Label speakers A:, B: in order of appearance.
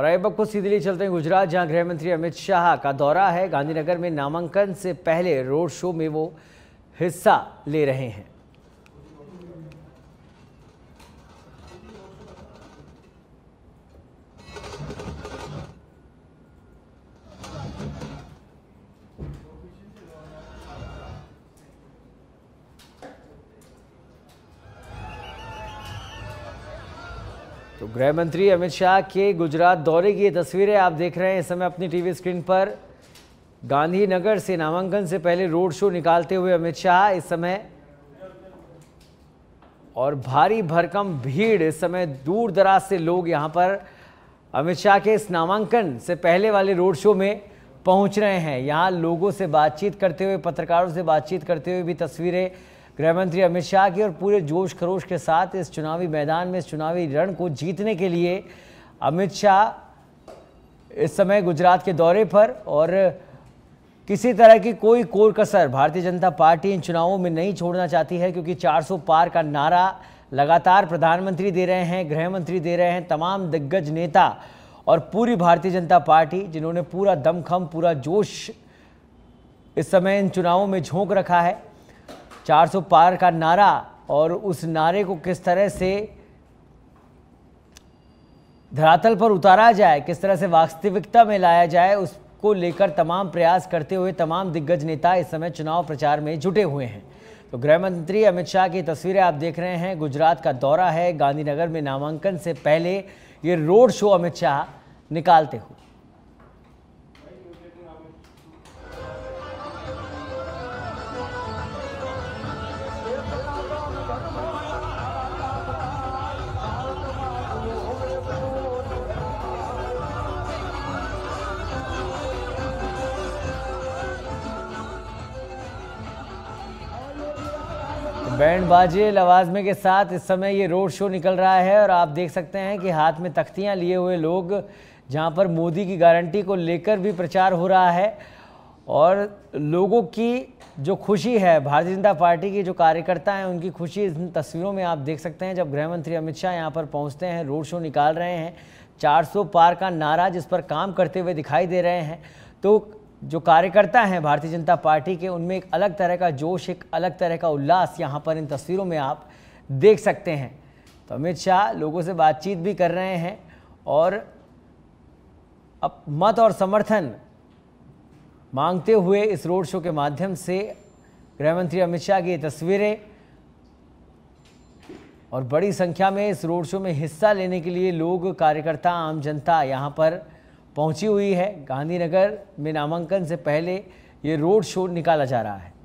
A: और अब आपको सीधे लिए चलते हैं गुजरात जहां गृह मंत्री अमित शाह का दौरा है गांधीनगर में नामांकन से पहले रोड शो में वो हिस्सा ले रहे हैं तो गृह मंत्री अमित शाह के गुजरात दौरे की ये तस्वीरें आप देख रहे हैं इस समय अपनी टीवी स्क्रीन पर गांधीनगर से नामांकन से पहले रोड शो निकालते हुए अमित शाह इस समय और भारी भरकम भीड़ इस समय दूर दराज से लोग यहां पर अमित शाह के इस नामांकन से पहले वाले रोड शो में पहुंच रहे हैं यहां लोगों से बातचीत करते हुए पत्रकारों से बातचीत करते हुए भी तस्वीरें गृहमंत्री अमित शाह की और पूरे जोश खरोश के साथ इस चुनावी मैदान में इस चुनावी रण को जीतने के लिए अमित शाह इस समय गुजरात के दौरे पर और किसी तरह की कोई कोर कसर भारतीय जनता पार्टी इन चुनावों में नहीं छोड़ना चाहती है क्योंकि 400 पार का नारा लगातार प्रधानमंत्री दे रहे हैं गृह मंत्री दे रहे हैं तमाम दिग्गज नेता और पूरी भारतीय जनता पार्टी जिन्होंने पूरा दमखम पूरा जोश इस समय इन चुनावों में झोंक रखा है 400 पार का नारा और उस नारे को किस तरह से धरातल पर उतारा जाए किस तरह से वास्तविकता में लाया जाए उसको लेकर तमाम प्रयास करते हुए तमाम दिग्गज नेता इस समय चुनाव प्रचार में जुटे हुए हैं तो गृह मंत्री अमित शाह की तस्वीरें आप देख रहे हैं गुजरात का दौरा है गांधीनगर में नामांकन से पहले ये रोड शो अमित शाह निकालते हुए बैंड बाजे लवाजमे के साथ इस समय ये रोड शो निकल रहा है और आप देख सकते हैं कि हाथ में तख्तियां लिए हुए लोग जहां पर मोदी की गारंटी को लेकर भी प्रचार हो रहा है और लोगों की जो खुशी है भारतीय जनता पार्टी के जो कार्यकर्ता हैं उनकी खुशी इन तस्वीरों में आप देख सकते हैं जब गृह मंत्री अमित शाह यहाँ पर पहुँचते हैं रोड शो निकाल रहे हैं चार पार का नारा जिस पर काम करते हुए दिखाई दे रहे हैं तो जो कार्यकर्ता हैं भारतीय जनता पार्टी के उनमें एक अलग तरह का जोश एक अलग तरह का उल्लास यहाँ पर इन तस्वीरों में आप देख सकते हैं तो अमित शाह लोगों से बातचीत भी कर रहे हैं और अब मत और समर्थन मांगते हुए इस रोड शो के माध्यम से गृहमंत्री अमित शाह की ये तस्वीरें और बड़ी संख्या में इस रोड शो में हिस्सा लेने के लिए लोग कार्यकर्ता आम जनता यहाँ पर पहुंची हुई है गांधीनगर में नामांकन से पहले ये रोड शो निकाला जा रहा है